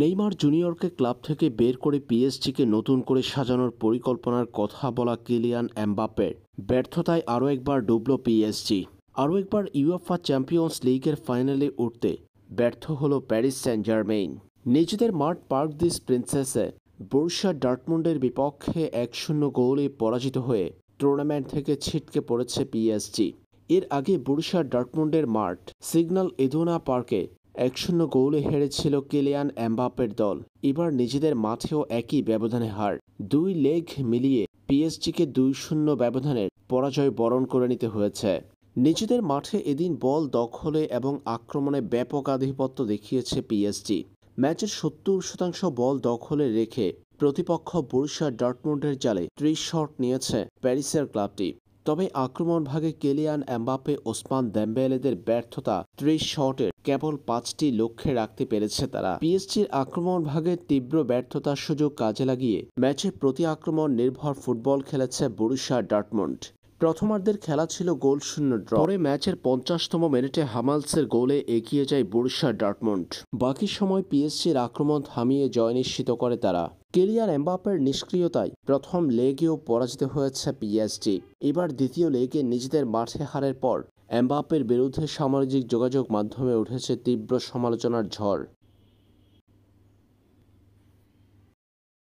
Neymar জুনিয়রকে club থেকে বের করে পিএসজিকে নতুন করে সাজানোর পরিকল্পনার কথা বলা কিলিয়ান অ্যাম্বাপের ব্যর্থতায় আরও একবার ডুবল পিএসজি আরও একবার ইউএফা চ্যাম্পিয়ন্স লিগের ফাইনালে উঠতে ব্যর্থ হল প্যারিস সেন্ট জার্মেইন নিজেদের মাঠ পার্ক দিস প্রিন্সেসে বর্ষা ডার্টমন্ডের বিপক্ষে এক শূন্য গোলে পরাজিত হয়ে টুর্নামেন্ট থেকে ছিটকে পড়েছে পিএসজি এর আগে বরিশা ডার্টমন্ডের মাঠ সিগন্যাল এদোনা পার্কে এক শূন্য গোলে হেরেছিল কিলিয়ান অ্যাম্বাপের দল এবার নিজেদের মাঠেও একই ব্যবধানে হার দুই লেগ মিলিয়ে পিএসজিকে দুই শূন্য ব্যবধানের পরাজয় বরণ করে নিতে হয়েছে নিজেদের মাঠে এদিন বল দখলে এবং আক্রমণে ব্যাপক আধিপত্য দেখিয়েছে পিএসজি ম্যাচের সত্তর শতাংশ বল দখলে রেখে প্রতিপক্ষ বরিশা ডটমুন্ডের জালে ত্রিশ শট নিয়েছে প্যারিসের ক্লাবটি তবে আক্রমণ ভাগে কেলিয়ান এমবাপে ওসমান দেম্বেলেদের ব্যর্থতা ত্রিশ শটের কেবল পাঁচটি লক্ষ্যে রাখতে পেরেছে তারা পিএসজির আক্রমণ ভাগে তীব্র ব্যর্থতার সুযোগ কাজে লাগিয়ে ম্যাচে প্রতি আক্রমণ নির্ভর ফুটবল খেলেছে বরুষা ডার্টমন্ড প্রথমার্ধের খেলা ছিল গোল শূন্য ড্র পরে ম্যাচের পঞ্চাশতম মিনিটে হামালসের গোলে এগিয়ে যায় বরিশা ডার্টমন্ড বাকি সময় পিএসসির আক্রমণ থামিয়ে জয় নিশ্চিত করে তারা কেরিয়ার এমবাপের নিষ্ক্রিয়তায় প্রথম লেগেও পরাজিত হয়েছে পিএসজি এবার দ্বিতীয় লেগে নিজেদের মাঠে হারের পর এমবাপের বিরুদ্ধে সামাজিক যোগাযোগ মাধ্যমে উঠেছে তীব্র সমালোচনার ঝড়